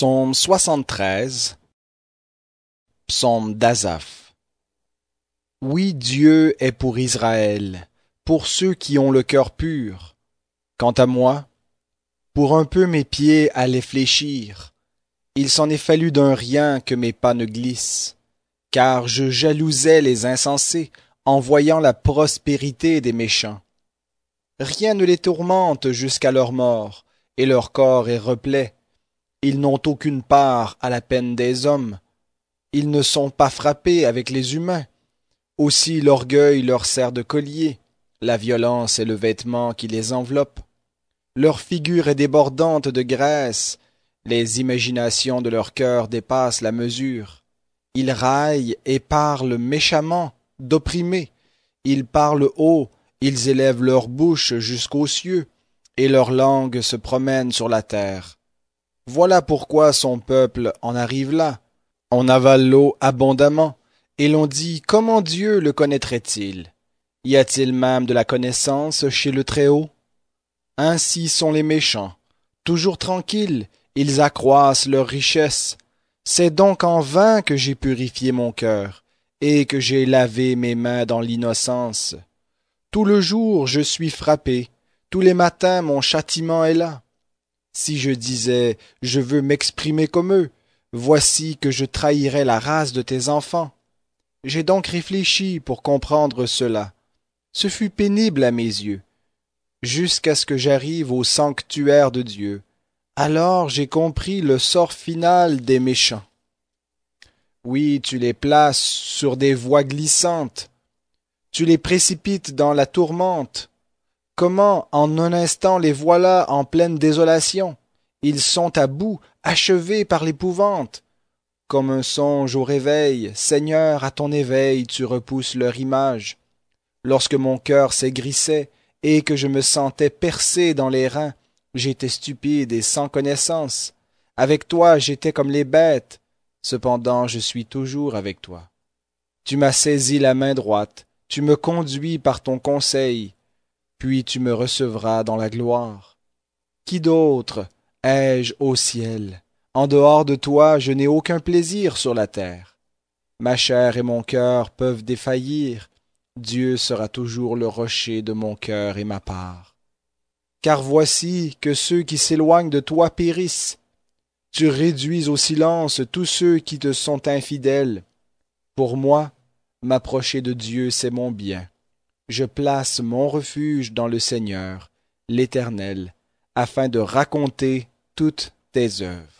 Psaume 73 Psaume d'Azaph Oui, Dieu est pour Israël, pour ceux qui ont le cœur pur. Quant à moi, pour un peu mes pieds allaient fléchir. Il s'en est fallu d'un rien que mes pas ne glissent, car je jalousais les insensés en voyant la prospérité des méchants. Rien ne les tourmente jusqu'à leur mort, et leur corps est replet ils n'ont aucune part à la peine des hommes. Ils ne sont pas frappés avec les humains. Aussi l'orgueil leur sert de collier, la violence est le vêtement qui les enveloppe. Leur figure est débordante de graisse, les imaginations de leur cœur dépassent la mesure. Ils raillent et parlent méchamment, d'opprimés. Ils parlent haut, ils élèvent leur bouche jusqu'aux cieux, et leur langue se promène sur la terre. Voilà pourquoi son peuple en arrive là. On avale l'eau abondamment, et l'on dit comment Dieu le connaîtrait-il Y a-t-il même de la connaissance chez le Très-Haut Ainsi sont les méchants, toujours tranquilles, ils accroissent leurs richesses. C'est donc en vain que j'ai purifié mon cœur, et que j'ai lavé mes mains dans l'innocence. Tout le jour je suis frappé, tous les matins mon châtiment est là si je disais Je veux m'exprimer comme eux, voici que je trahirais la race de tes enfants. J'ai donc réfléchi pour comprendre cela. Ce fut pénible à mes yeux, jusqu'à ce que j'arrive au sanctuaire de Dieu. Alors j'ai compris le sort final des méchants. Oui, tu les places sur des voies glissantes, tu les précipites dans la tourmente, Comment, en un instant, les voilà en pleine désolation Ils sont à bout, achevés par l'épouvante. Comme un songe au réveil, Seigneur, à ton éveil, tu repousses leur image. Lorsque mon cœur s'aigrissait et que je me sentais percé dans les reins, j'étais stupide et sans connaissance. Avec toi, j'étais comme les bêtes. Cependant, je suis toujours avec toi. Tu m'as saisi la main droite, tu me conduis par ton conseil, puis tu me recevras dans la gloire. Qui d'autre ai-je au ciel En dehors de toi, je n'ai aucun plaisir sur la terre. Ma chair et mon cœur peuvent défaillir, Dieu sera toujours le rocher de mon cœur et ma part. Car voici que ceux qui s'éloignent de toi périssent. Tu réduis au silence tous ceux qui te sont infidèles. Pour moi, m'approcher de Dieu, c'est mon bien. Je place mon refuge dans le Seigneur, l'Éternel, afin de raconter toutes tes œuvres.